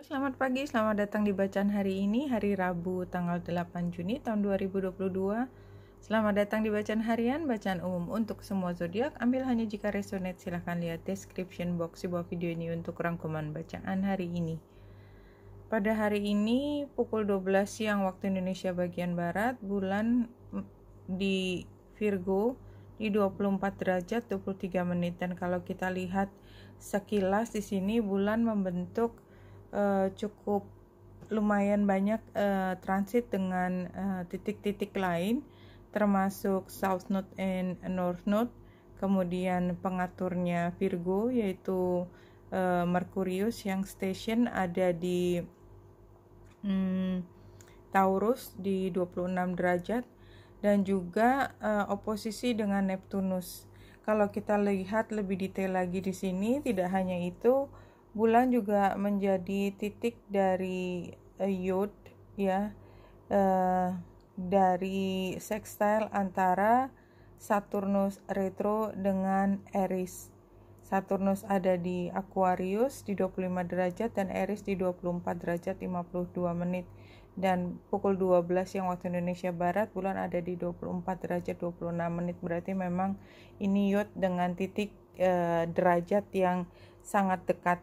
Selamat pagi, selamat datang di bacaan hari ini, hari Rabu tanggal 8 Juni tahun 2022. Selamat datang di bacaan harian, bacaan umum untuk semua zodiak. Ambil hanya jika resonate, silahkan lihat description box di bawah video ini untuk rangkuman bacaan hari ini. Pada hari ini pukul 12 siang waktu Indonesia bagian barat, bulan di Virgo di 24 derajat 23 menit dan kalau kita lihat sekilas di sini bulan membentuk uh, cukup lumayan banyak uh, transit dengan eh, titik-titik uh, lain termasuk South Node and North Node kemudian pengaturnya Virgo yaitu uh, Mercurius yang station ada di um, Taurus di 26 derajat dan juga uh, oposisi dengan Neptunus kalau kita lihat lebih detail lagi di sini tidak hanya itu bulan juga menjadi titik dari uh, eh, yod ya uh, dari sextile antara Saturnus retro dengan Eris. Saturnus ada di Aquarius di 25 derajat dan Eris di 24 derajat 52 menit dan pukul 12 yang waktu Indonesia Barat bulan ada di 24 derajat 26 menit berarti memang ini yod dengan titik e, derajat yang sangat dekat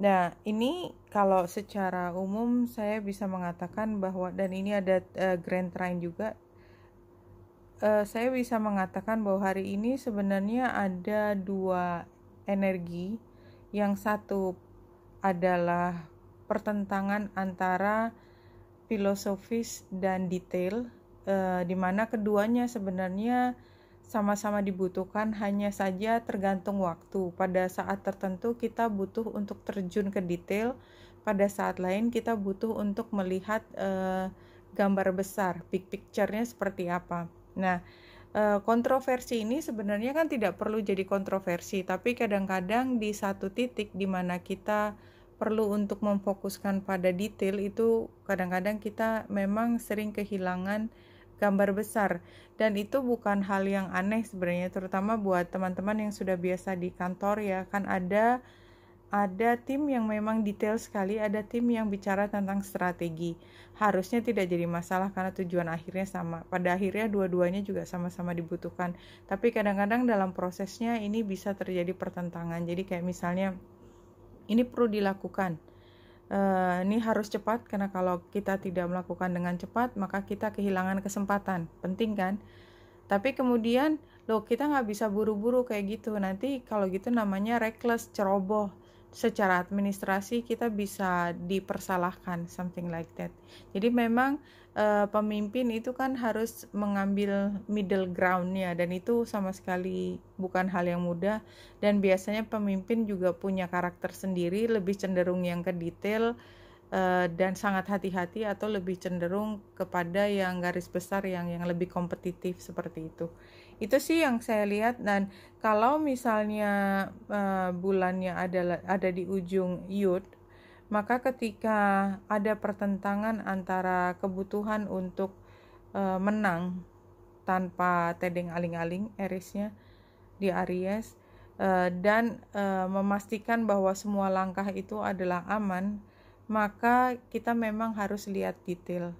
Nah, ini kalau secara umum saya bisa mengatakan bahwa dan ini ada uh, Grand train juga. Uh, saya bisa mengatakan bahwa hari ini sebenarnya ada dua energi. Yang satu adalah pertentangan antara filosofis dan detail, uh, di mana keduanya sebenarnya sama-sama dibutuhkan, hanya saja tergantung waktu. Pada saat tertentu, kita butuh untuk terjun ke detail, pada saat lain kita butuh untuk melihat uh, gambar besar, big picture-nya seperti apa. Nah, eh, kontroversi ini sebenarnya kan tidak perlu jadi kontroversi, tapi kadang-kadang di satu titik di mana kita perlu untuk memfokuskan pada detail itu kadang-kadang kita memang sering kehilangan gambar besar dan itu bukan hal yang aneh sebenarnya terutama buat teman-teman yang sudah biasa di kantor ya kan ada ada tim yang memang detail sekali, ada tim yang bicara tentang strategi. Harusnya tidak jadi masalah karena tujuan akhirnya sama. Pada akhirnya dua-duanya juga sama-sama dibutuhkan. Tapi kadang-kadang dalam prosesnya ini bisa terjadi pertentangan. Jadi kayak misalnya ini perlu dilakukan uh, ini harus cepat karena kalau kita tidak melakukan dengan cepat maka kita kehilangan kesempatan penting kan tapi kemudian loh kita nggak bisa buru-buru kayak gitu nanti kalau gitu namanya reckless ceroboh secara administrasi kita bisa dipersalahkan something like that. Jadi memang uh, pemimpin itu kan harus mengambil middle groundnya dan itu sama sekali bukan hal yang mudah dan biasanya pemimpin juga punya karakter sendiri lebih cenderung yang ke detail uh, dan sangat hati-hati atau lebih cenderung kepada yang garis besar yang yang lebih kompetitif seperti itu itu sih yang saya lihat dan kalau misalnya uh, bulannya ada ada di ujung yud maka ketika ada pertentangan antara kebutuhan untuk uh, menang tanpa tedeng aling-aling Erisnya di Aries eh, dan uh, memastikan bahwa semua langkah itu adalah aman maka kita memang harus lihat detail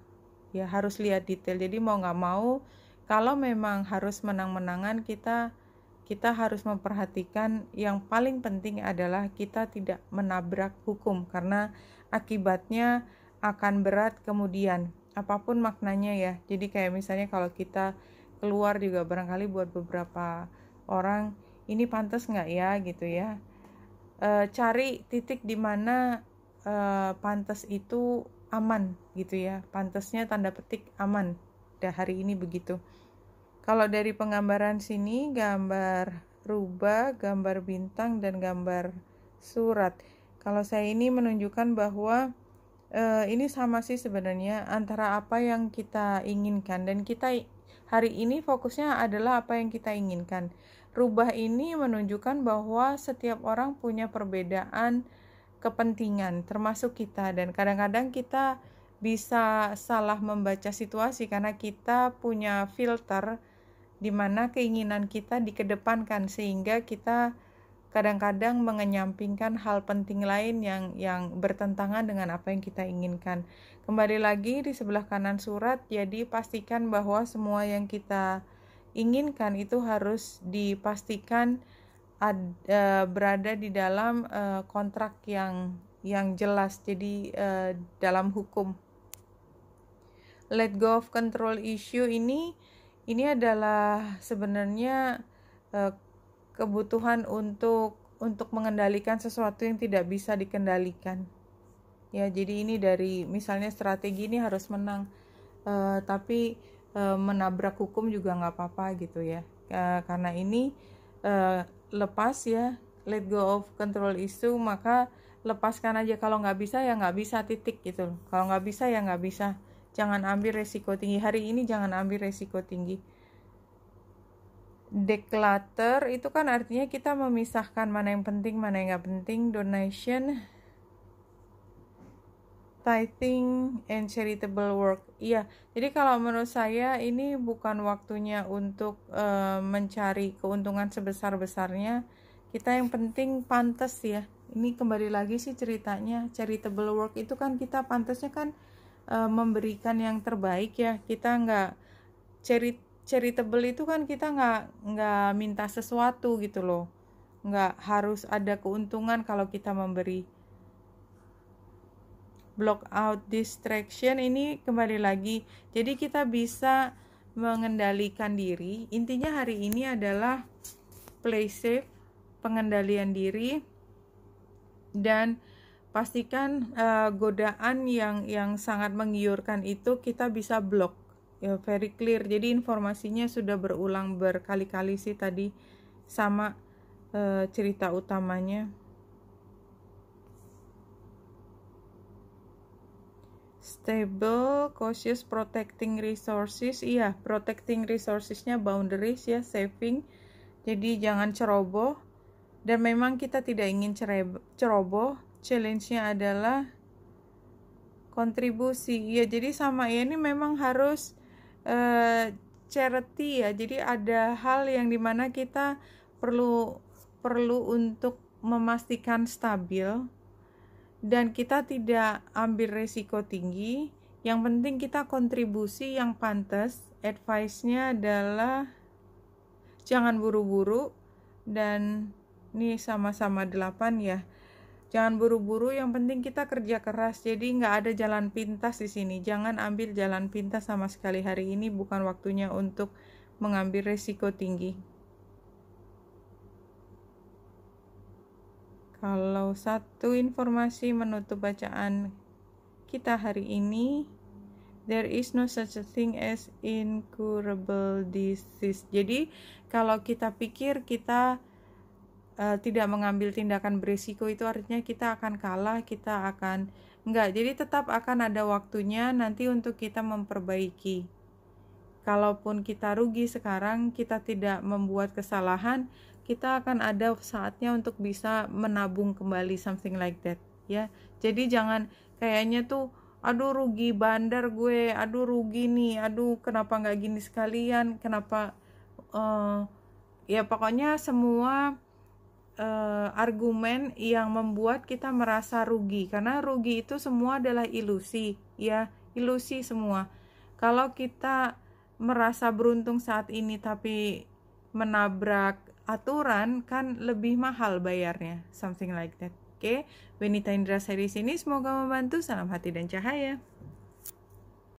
ya harus lihat detail jadi mau nggak mau kalau memang harus menang-menangan kita kita harus memperhatikan yang paling penting adalah kita tidak menabrak hukum karena akibatnya akan berat kemudian apapun maknanya ya jadi kayak misalnya kalau kita keluar juga barangkali buat beberapa orang ini pantas nggak ya gitu ya e, cari titik di mana e, pantas itu aman gitu ya pantasnya tanda petik aman pada hari ini begitu. Kalau dari penggambaran sini gambar rubah, gambar bintang dan gambar surat. Kalau saya ini menunjukkan bahwa eh, ini sama sih sebenarnya antara apa yang kita inginkan dan kita hari ini fokusnya adalah apa yang kita inginkan. Rubah ini menunjukkan bahwa setiap orang punya perbedaan kepentingan termasuk kita dan kadang-kadang kita bisa salah membaca situasi karena kita punya filter di mana keinginan kita dikedepankan sehingga kita kadang-kadang mengenyampingkan hal penting lain yang yang bertentangan dengan apa yang kita inginkan. Kembali lagi di sebelah kanan surat, jadi pastikan bahwa semua yang kita inginkan itu harus dipastikan ad, e, berada di dalam e, kontrak yang yang jelas. Jadi e, dalam hukum let go of control issue ini ini adalah sebenarnya uh, kebutuhan untuk untuk mengendalikan sesuatu yang tidak bisa dikendalikan. Ya, jadi ini dari misalnya strategi ini harus menang, uh, tapi uh, menabrak hukum juga nggak apa-apa gitu ya, uh, karena ini uh, lepas ya, let go of control issue maka lepaskan aja kalau nggak bisa ya nggak bisa titik gitu, kalau nggak bisa ya nggak bisa jangan ambil resiko tinggi hari ini jangan ambil resiko tinggi declutter itu kan artinya kita memisahkan mana yang penting mana yang nggak penting donation tithing and charitable work iya jadi kalau menurut saya ini bukan waktunya untuk uh, mencari keuntungan sebesar besarnya kita yang penting pantas ya ini kembali lagi sih ceritanya charitable work itu kan kita pantasnya kan uh, memberikan yang terbaik ya kita nggak cerita tebel itu kan kita nggak nggak minta sesuatu gitu loh nggak harus ada keuntungan kalau kita memberi block out distraction ini kembali lagi jadi kita bisa mengendalikan diri intinya hari ini adalah play safe pengendalian diri dan pastikan uh, godaan yang yang sangat menggiurkan itu kita bisa blok ya very clear jadi informasinya sudah berulang berkali-kali sih tadi sama uh, cerita utamanya stable cautious protecting resources iya protecting resourcesnya boundaries ya saving jadi jangan ceroboh dan memang kita tidak ingin ceroboh challenge-nya adalah kontribusi ya jadi sama ya ini memang harus uh, charity ya jadi ada hal yang dimana kita perlu perlu untuk memastikan stabil dan kita tidak ambil resiko tinggi yang penting kita kontribusi yang pantas advice-nya adalah jangan buru-buru dan ini sama-sama delapan, ya Jangan buru-buru, yang penting kita kerja keras. Jadi nggak ada jalan pintas di sini. Jangan ambil jalan pintas sama sekali hari ini. Bukan waktunya untuk mengambil resiko tinggi. Kalau satu informasi menutup bacaan kita hari ini, there is no such a thing as incurable disease. Jadi kalau kita pikir kita uh, tidak mengambil tindakan berisiko itu artinya kita akan kalah, kita akan enggak. Jadi tetap akan ada waktunya nanti untuk kita memperbaiki. Kalaupun kita rugi sekarang, kita tidak membuat kesalahan, kita akan ada saatnya untuk bisa menabung kembali something like that, ya. Jadi jangan kayaknya tuh aduh rugi bandar gue, aduh rugi nih, aduh kenapa nggak gini sekalian, kenapa uh, ya pokoknya semua uh, argumen yang membuat kita merasa rugi karena rugi itu semua adalah ilusi ya ilusi semua kalau kita merasa beruntung saat ini tapi menabrak aturan kan lebih mahal bayarnya something like that oke okay? Benita Indra seri ini semoga membantu salam hati dan cahaya